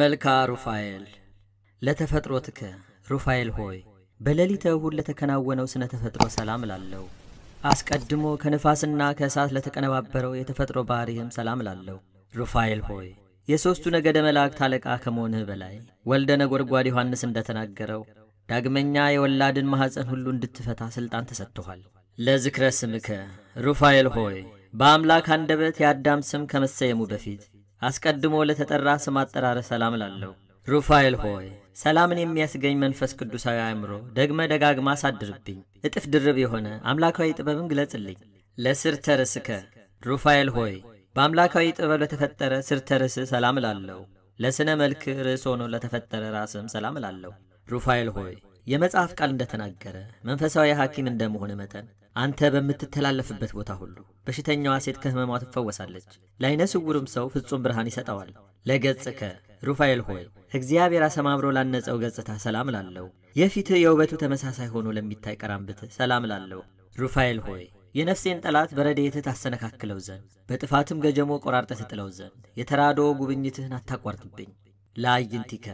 መልካ ሩፋኤል ለተፈጥሮ ትከ ሩፋኤል ሆይ በሌሊተ እሁድ ለተከናወነው ስነ ተፈጥሮ ሰላም ላለው አስቀድሞ ከንፋስና ከእሳት ለተቀነባበረው የተፈጥሮ ባህሪህም ሰላም ላለው ሩፋኤል ሆይ የሦስቱ ነገደ መላእክት አለቃ ከመሆንህ በላይ ወልደ ነጎድጓድ ዮሐንስ እንደተናገረው ዳግመኛ የወላድን ማኅፀን ሁሉ እንድትፈታ ሥልጣን ተሰጥቶኋል። ለዝክረ ስምከ ሩፋኤል ሆይ በአምላክ አንደበት የአዳም ስም ከመሰየሙ በፊት አስቀድሞ ለተጠራ ስም አጠራረ ሰላም ላለሁ ሩፋኤል ሆይ ሰላምን የሚያስገኝ መንፈስ ቅዱሳዊ አእምሮ ደግመ ደጋግማ አሳድርብኝ። እጥፍ ድርብ የሆነ አምላካዊ ጥበብን ግለጽልኝ። ለስር ተርስከ ሩፋኤል ሆይ በአምላካዊ ጥበብ ለተፈጠረ ስር ተርስ ሰላም ላለሁ። ለሥነ መልክ ርዕስ ሆኖ ለተፈጠረ ራስም ሰላም ላለሁ። ሩፋኤል ሆይ የመጽሐፍ ቃል እንደተናገረ መንፈሳዊ ሐኪም እንደመሆን መጠን አንተ በምትተላለፍበት ቦታ ሁሉ በሽተኛዋ ሴት ከህመሟ ትፈወሳለች። ለአይነ ስውሩም ሰው ፍጹም ብርሃን ይሰጠዋል። ለገጽከ ሩፋኤል ሆይ እግዚአብሔር አሰማምሮ ላነጸው ገጽታ ሰላም ላለው የፊት የውበቱ ተመሳሳይ ሆኖ ለሚታይ ቀራንብት ሰላም ላለው ሩፋኤል ሆይ የነፍሴን ጠላት በረድኤትህ ታሰነካክለው ዘንድ በጥፋትም ገጀሞ ቆራርጠ ትጥለው ዘንድ የተራዶ ጉብኝትህን አታቋርጥብኝ። ለአይንቲከ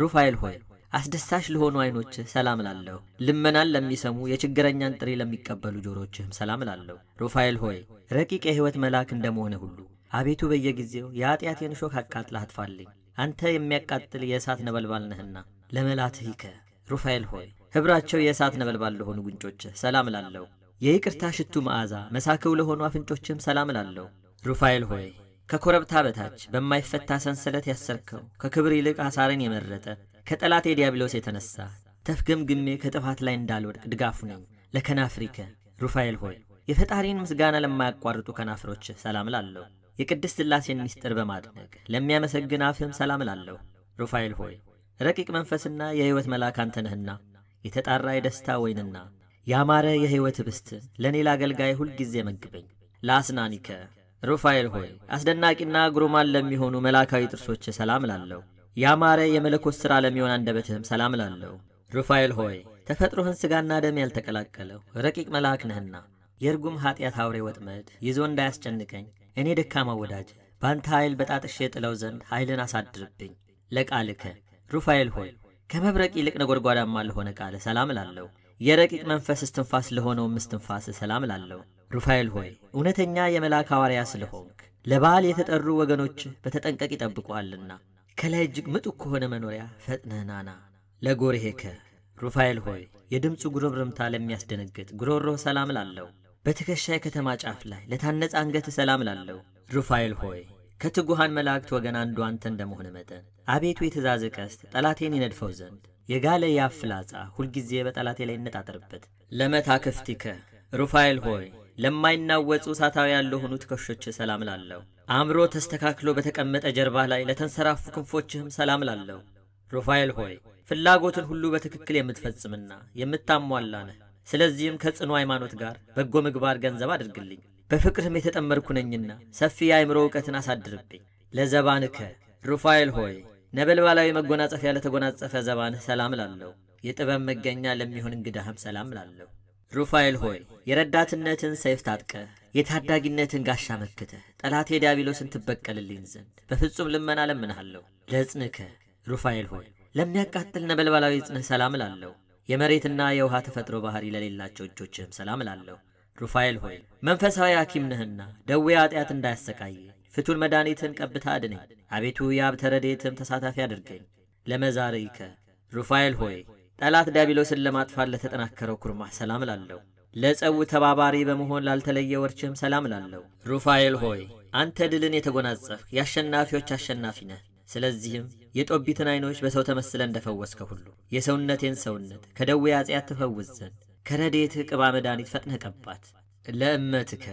ሩፋኤል ሆይ አስደሳች ለሆኑ አይኖች ሰላም እላለሁ። ልመናን ለሚሰሙ የችግረኛን ጥሪ ለሚቀበሉ ጆሮችህም ሰላም እላለሁ። ሩፋኤል ሆይ ረቂቅ የሕይወት መልአክ እንደመሆነ ሁሉ አቤቱ በየጊዜው የኀጢአቴን እሾህ አቃጥለህ አጥፋልኝ። አንተ የሚያቃጥል የእሳት ነበልባል ነህና ለመላትህ ሩፋኤል ሆይ ኅብራቸው የእሳት ነበልባል ለሆኑ ጉንጮችህ ሰላም እላለሁ። የይቅርታ ሽቱ መዓዛ መሳክው ለሆኑ አፍንጮችህም ሰላም እላለሁ። ሩፋኤል ሆይ ከኮረብታ በታች በማይፈታ ሰንሰለት ያሰርከው ከክብር ይልቅ አሳርን የመረጠ ከጠላት ዲያብሎስ የተነሳ ተፍገምግሜ ከጥፋት ላይ እንዳልወድቅ ድጋፉ ነኝ። ለከናፍሪከ ሩፋኤል ሆይ የፈጣሪን ምስጋና ለማያቋርጡ ከናፍሮች ሰላም ላለሁ። የቅድስት ሥላሴን ምስጢር በማድነቅ ለሚያመሰግን አፍህም ሰላም ላለሁ። ሩፋኤል ሆይ ረቂቅ መንፈስና የሕይወት መልአክ አንተነህና የተጣራ የደስታ ወይንና ያማረ የሕይወት ብስት ለእኔ ለአገልጋይ ሁልጊዜ መግበኝ። ለአስናኒከ ሩፋኤል ሆይ አስደናቂና ግሩማን ለሚሆኑ መላካዊ ጥርሶች ሰላም ላለሁ። ያማረ የመለኮት ሥራ ለሚሆን አንደበትህም ሰላም እላለሁ። ሩፋኤል ሆይ ተፈጥሮህን ሥጋና ደም ያልተቀላቀለው ረቂቅ መልአክ ነህና የርጉም ኀጢአት አውሬ ወጥመድ ይዞ እንዳያስጨንቀኝ እኔ ደካማ ወዳጅ በአንተ ኃይል በጣጥሼ ጥለው ዘንድ ኃይልን አሳድርብኝ። ለቃልከ ሩፋኤል ሆይ ከመብረቅ ይልቅ ነጎድጓዳማ ለሆነ ቃል ሰላም እላለሁ። የረቂቅ መንፈስ እስትንፋስ ለሆነው ምስትንፋስ ሰላም እላለሁ። ሩፋኤል ሆይ እውነተኛ የመልአክ አዋርያ ስለሆንክ ለበዓል የተጠሩ ወገኖችህ በተጠንቀቅ ይጠብቁሃልና ከላይ እጅግ ምጡቅ ከሆነ መኖሪያ ፈጥነህ ናና። ለጎርሄከ ሩፋኤል ሆይ የድምፁ ጉርምርምታ ለሚያስደነግጥ ጉሮሮ ሰላም ላለው በትከሻ የከተማ ጫፍ ላይ ለታነጸ አንገት ሰላም ላለው ሩፋኤል ሆይ ከትጉሃን መላእክት ወገን አንዱ አንተ እንደመሆነ መጠን አቤቱ የትእዛዝ ቀስት ጠላቴን ይነድፈው ዘንድ የጋለ የአፍላጻ ሁልጊዜ በጠላቴ ላይ ይነጣጠርበት። ለመታ ክፍቲከ ሩፋኤል ሆይ ለማይናወጹ እሳታዊ ያለሆኑ ትከሾች ሰላም ላለው አእምሮ ተስተካክሎ በተቀመጠ ጀርባ ላይ ለተንሰራፉ ክንፎችህም ሰላም ላለሁ። ሩፋኤል ሆይ ፍላጎትን ሁሉ በትክክል የምትፈጽምና የምታሟላ ነህ። ስለዚህም ከጽኑ ሃይማኖት ጋር በጎ ምግባር ገንዘብ አድርግልኝ። በፍቅርህም የተጠመርኩ ነኝና ሰፊ የአእምሮ እውቀትን አሳድርብኝ። ለዘባንከ ሩፋኤል ሆይ ነበልባላዊ መጎናጸፊያ ለተጎናጸፈ ዘባንህ ሰላም ላለሁ። የጥበብ መገኛ ለሚሆን እንግዳህም ሰላም ላለሁ። ሩፋኤል ሆይ የረዳትነትን ሰይፍ ታጥቀህ የታዳጊነትን ጋሻ መክተህ ጠላት የዲያብሎስን ትበቀልልኝ ዘንድ በፍጹም ልመና ለምንሃለሁ። ለጽንከ ሩፋኤል ሆይ ለሚያቃጥል ነበልባላዊ ጽንህ ሰላም እላለሁ። የመሬትና የውሃ ተፈጥሮ ባህሪ ለሌላቸው እጆችህም ሰላም እላለሁ። ሩፋኤል ሆይ መንፈሳዊ ሐኪም ነህና ደዌ ኃጢአት እንዳያሰቃይ ፍቱን መድኃኒትህን ቀብታ አድነኝ። አቤቱ የአብ ተሳታፊ አድርገኝ። ለመዛርዕከ ሩፋኤል ሆይ ጠላት ዲያብሎስን ለማጥፋት ለተጠናከረው ኩርማህ ሰላም እላለሁ። ለጸቡ ተባባሪ በመሆን ላልተለየ ወርችም ሰላም ላለው። ሩፋኤል ሆይ አንተ ድልን የተጎናጸፍህ የአሸናፊዎች አሸናፊ ነህ። ስለዚህም የጦቢትን አይኖች በሰው ተመስለ እንደፈወስከ ሁሉ የሰውነቴን ሰውነት ከደዌ አጽያት ትፈውስ ዘንድ ከረዴትህ ቅባ መድኃኒት ፈጥነህ ቀባት። ለእመትከ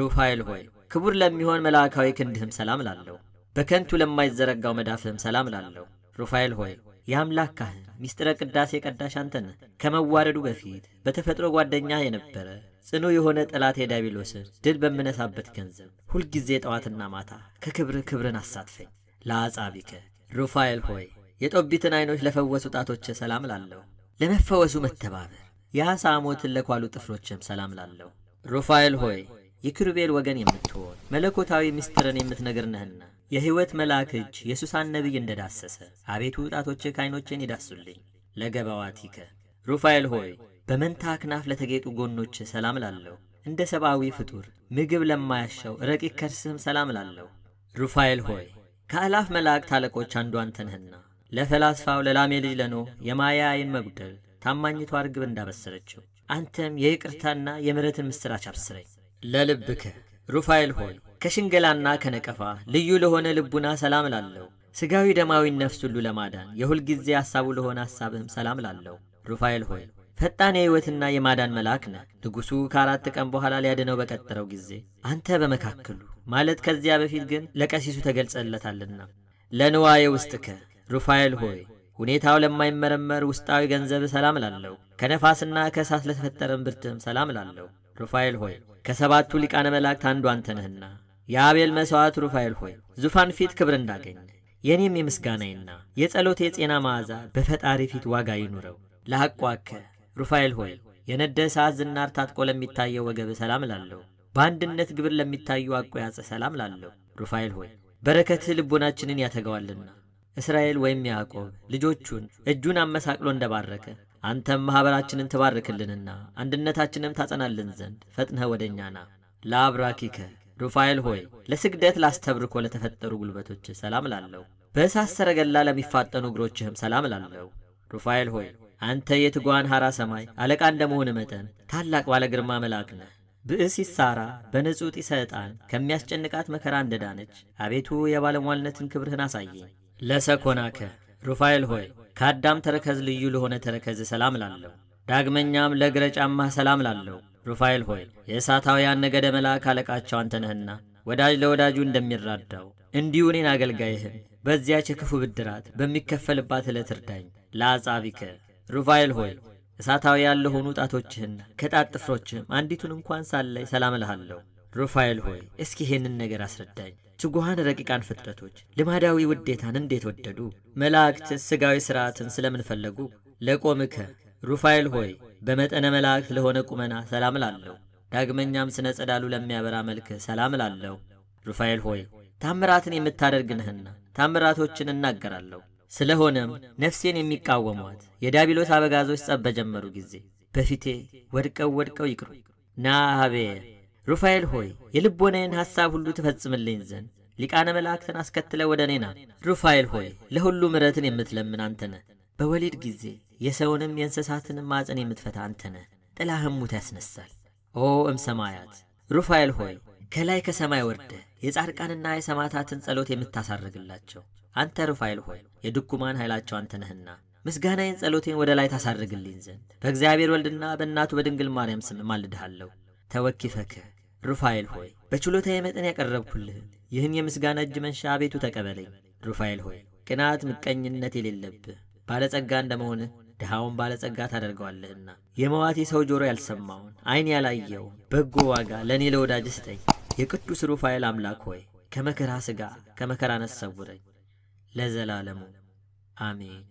ሩፋኤል ሆይ ክቡር ለሚሆን መልአካዊ ክንድህም ሰላም ላለው። በከንቱ ለማይዘረጋው መዳፍህም ሰላም ላለው። ሩፋኤል ሆይ የአምላክ ካህን ሚስጥረ ቅዳሴ ቀዳሽ አንተ ከመዋረዱ በፊት በተፈጥሮ ጓደኛ የነበረ ጽኑ የሆነ ጠላት የዲያብሎስን ድል በምነሳበት ገንዘብ ሁልጊዜ ጠዋትና ማታ ከክብር ክብርን አሳትፈኝ። ለአጻቢከ ሩፋኤል ሆይ የጦቢትን አይኖች ለፈወሱ ጣቶች ሰላም ላለሁ። ለመፈወሱ መተባበር የአሳሞትን ለኳሉ ጥፍሮችም ሰላም ላለሁ። ሩፋኤል ሆይ የክሩቤል ወገን የምትሆን መለኮታዊ ምስጢርን የምትነግርነህና የሕይወት መልአክ እጅ የሱሳን ነቢይ እንደ ዳሰሰ፣ አቤቱ ጣቶች ከዓይኖቼን ይዳሱልኝ። ለገባዋቲከ ሩፋኤል ሆይ በመንታ ክናፍ ለተጌጡ ጎኖች ሰላም ላለሁ። እንደ ሰብአዊ ፍጡር ምግብ ለማያሻው ረቂቅ ከርስህም ሰላም ላለሁ። ሩፋኤል ሆይ ከአላፍ መላእክት አለቆች አንዱ አንተ ነህና ለፈላስፋው ለላሜ ልጅ ለኖ የማያ አይን መጉደል ታማኝቷ እርግብ እንዳበሰረችው አንተም የይቅርታና የምሕረትን ምሥራች አብስረኝ። ለልብከ ሩፋኤል ሆይ ከሽንገላና ከነቀፋ ልዩ ለሆነ ልቡና ሰላም ላለው ስጋዊ ደማዊን ነፍስ ሁሉ ለማዳን የሁልጊዜ ሐሳቡ ለሆነ ሐሳብህም ሰላም ላለው ሩፋኤል ሆይ ፈጣን የሕይወትና የማዳን መልአክ ነ ንጉሡ ከአራት ቀን በኋላ ሊያድነው በቀጠረው ጊዜ አንተ በመካከሉ ማለት ከዚያ በፊት ግን ለቀሲሱ ተገልጸለታልና ለንዋዬ ውስጥከ ሩፋኤል ሆይ ሁኔታው ለማይመረመር ውስጣዊ ገንዘብ ሰላም ላለው ከነፋስና ከእሳት ለተፈጠረን ብርትህም ሰላም ላለው ሩፋኤል ሆይ ከሰባቱ ሊቃነ መላእክት አንዱ አንተ ነህና የአቤል መሥዋዕት ሩፋኤል ሆይ ዙፋን ፊት ክብር እንዳገኘ የእኔም የምስጋናዬና የጸሎት የጤና መዓዛ በፈጣሪ ፊት ዋጋ ይኑረው። ለሐቋከ ሩፋኤል ሆይ የነደ ሰዓት ዝናር ታጥቆ ለሚታየው ወገብ ሰላም ላለሁ። በአንድነት ግብር ለሚታዩ አቆያጸ ሰላም ላለሁ። ሩፋኤል ሆይ በረከትህ ልቦናችንን ያተገዋልና እስራኤል ወይም ያዕቆብ ልጆቹን እጁን አመሳቅሎ እንደባረከ አንተም ማኅበራችንን ትባርክልንና አንድነታችንም ታጸናልን ዘንድ ፈጥነህ ወደ እኛ ና። ለአብራኪከ ሩፋኤል ሆይ ለስግደት ላስተብርኮ ለተፈጠሩ ጉልበቶችህ ሰላም ላለሁ በእሳት ሰረገላ ለሚፋጠኑ እግሮችህም ሰላም ላለሁ። ሩፋኤል ሆይ አንተ የትጓን ሐራ ሰማይ አለቃ እንደመሆን መጠን ታላቅ ባለ ግርማ መልአክ ነህ። ብእስ ይሳራ በንጹሕ ጢሰ ከሚያስጨንቃት መከራ እንደዳነች አቤቱ የባለሟልነትን ክብርህን አሳየኝ። ለሰኮናከ ሩፋኤል ሆይ ከአዳም ተረከዝ ልዩ ለሆነ ተረከዝ ሰላም ላለሁ፣ ዳግመኛም ለእግረ ጫማህ ሰላም ላለሁ። ሩፋኤል ሆይ የእሳታውያን ነገደ መልአክ አለቃቸው አንተ ነህና ወዳጅ ለወዳጁ እንደሚራዳው እንዲሁ እኔን አገልጋይህን በዚያች የክፉ ብድራት በሚከፈልባት ዕለት እርዳኝ። ለአጻቢከ ሩፋኤል ሆይ እሳታውያን ለሆኑ ጣቶችህና ከጣት ጥፍሮችህም አንዲቱን እንኳን ሳላይ ሰላም እልሃለሁ። ሩፋኤል ሆይ እስኪ ይህንን ነገር አስረዳኝ። ትጉሃን ረቂቃን ፍጥረቶች ልማዳዊ ውዴታን እንዴት ወደዱ? መላእክት ሥጋዊ ሥርዓትን ስለምንፈለጉ ለቆምከ ሩፋኤል ሆይ በመጠነ መላእክት ለሆነ ቁመና ሰላም እላለሁ። ዳግመኛም ስነ ጸዳሉ ለሚያበራ መልክ ሰላም እላለሁ። ሩፋኤል ሆይ ታምራትን የምታደርግ ነህና ታምራቶችን እናገራለሁ። ስለሆነም ነፍሴን የሚቃወሟት የዲያብሎስ አበጋዞች ጸብ በጀመሩ ጊዜ በፊቴ ወድቀው ወድቀው ይቅሩ ናሃቤ ሩፋኤል ሆይ የልቦናዬን ሐሳብ ሁሉ ትፈጽምልኝ ዘንድ ሊቃነ መላእክትን አስከትለ ወደ እኔ ና። ሩፋኤል ሆይ ለሁሉ ምረትን የምትለምን አንተነ በወሊድ ጊዜ የሰውንም የእንስሳትንም ማፀን የምትፈታ አንተነ ጥላህም ሙት ያስነሳል። ኦ እምሰማያት ሩፋኤል ሆይ ከላይ ከሰማይ ወርደ የጻድቃንና የሰማዕታትን ጸሎት የምታሳርግላቸው አንተ ሩፋኤል ሆይ የድኩማን ኃይላቸው አንተነህና ምስጋናዬን ጸሎቴን ወደ ላይ ታሳርግልኝ ዘንድ በእግዚአብሔር ወልድና በእናቱ በድንግል ማርያም ስም ማልድሃለሁ። ተወኪፈክ ሩፋኤል ሆይ በችሎታ መጠን ያቀረብኩልህ ይህን የምስጋና እጅ መንሻ ቤቱ ተቀበለኝ። ሩፋኤል ሆይ ቅናት፣ ምቀኝነት የሌለብህ ባለጸጋ እንደመሆንህ ድሃውን ባለጸጋ ታደርገዋለህና የመዋቴ ሰው ጆሮ ያልሰማውን ዓይን ያላየው በጎ ዋጋ ለእኔ ለወዳጅ ስጠኝ። የቅዱስ ሩፋኤል አምላክ ሆይ ከመከራ ሥጋ ከመከራ ነፍስ ሰውረኝ ለዘላለሙ አሜን።